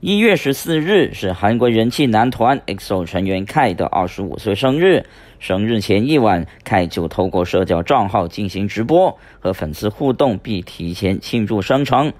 一月十四日是韩国人气男团 EXO 成员 K 的二十五岁生日。生日前一晚，K 就透过社交账号进行直播，和粉丝互动，并提前庆祝生辰。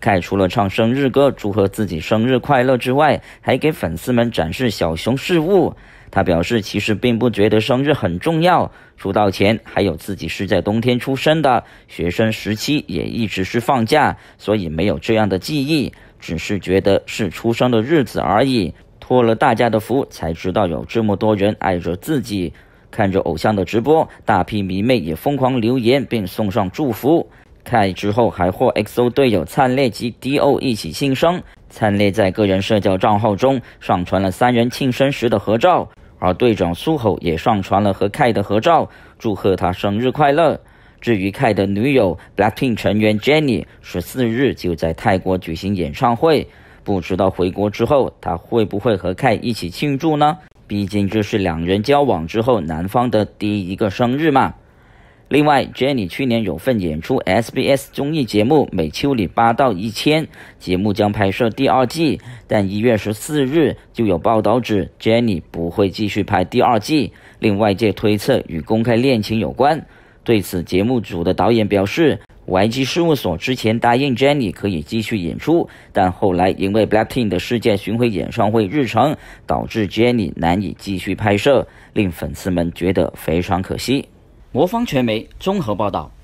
K 除了唱生日歌祝贺自己生日快乐之外，还给粉丝们展示小熊饰物。他表示，其实并不觉得生日很重要。出道前还有自己是在冬天出生的，学生时期也一直是放假，所以没有这样的记忆，只是觉得是出生的日子而已。托了大家的福，才知道有这么多人爱着自己。看着偶像的直播，大批迷妹也疯狂留言并送上祝福。K 之后还获 XO 队友灿烈及 DO 一起庆生，灿烈在个人社交账号中上传了三人庆生时的合照，而队长苏吼也上传了和 K 的合照，祝贺他生日快乐。至于 K 的女友 BLACKPINK 成员 Jennie，十四日就在泰国举行演唱会，不知道回国之后他会不会和 K 一起庆祝呢？毕竟这是两人交往之后男方的第一个生日嘛。另外，Jennie 去年有份演出 SBS 综艺节目《美秋里八到一千》，节目将拍摄第二季，但一月十四日就有报道指 Jennie 不会继续拍第二季，令外界推测与公开恋情有关。对此，节目组的导演表示，YG 事务所之前答应 Jennie 可以继续演出，但后来因为 Blackpink 的世界巡回演唱会日程，导致 Jennie 难以继续拍摄，令粉丝们觉得非常可惜。魔方传媒综合报道。